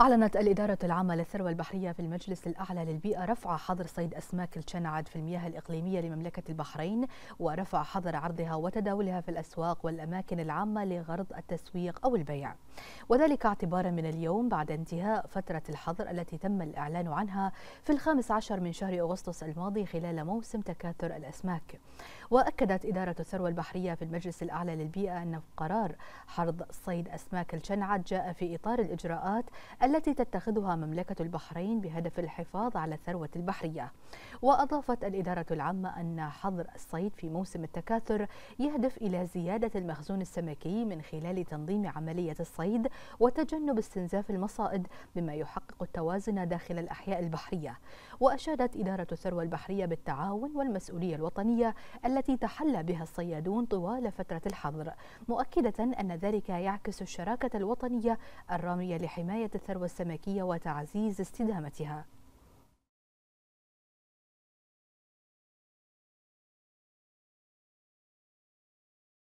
أعلنت الإدارة العامة للثروة البحرية في المجلس الأعلى للبيئة رفع حظر صيد أسماك الشنعد في المياه الإقليمية لمملكة البحرين ورفع حظر عرضها وتداولها في الأسواق والأماكن العامة لغرض التسويق أو البيع وذلك اعتبارا من اليوم بعد انتهاء فترة الحظر التي تم الإعلان عنها في الخامس عشر من شهر أغسطس الماضي خلال موسم تكاثر الأسماك وأكدت إدارة الثروة البحرية في المجلس الأعلى للبيئة أن قرار حرض صيد أسماك الشنعت جاء في إطار الإجراءات التي تتخذها مملكة البحرين بهدف الحفاظ على الثروة البحرية وأضافت الإدارة العامة أن حظر الصيد في موسم التكاثر يهدف إلى زيادة المخزون السمكي من خلال تنظيم عملية الصيد وتجنب استنزاف المصائد بما يحقق التوازن داخل الأحياء البحرية وأشادت إدارة الثروة البحرية بالتعاون والمسؤولية الوطنية التي تحلى بها الصيادون طوال فترة الحظر مؤكدة أن ذلك يعكس الشراكة الوطنية الرامية لحماية الثروة السمكية وتعزيز استدامتها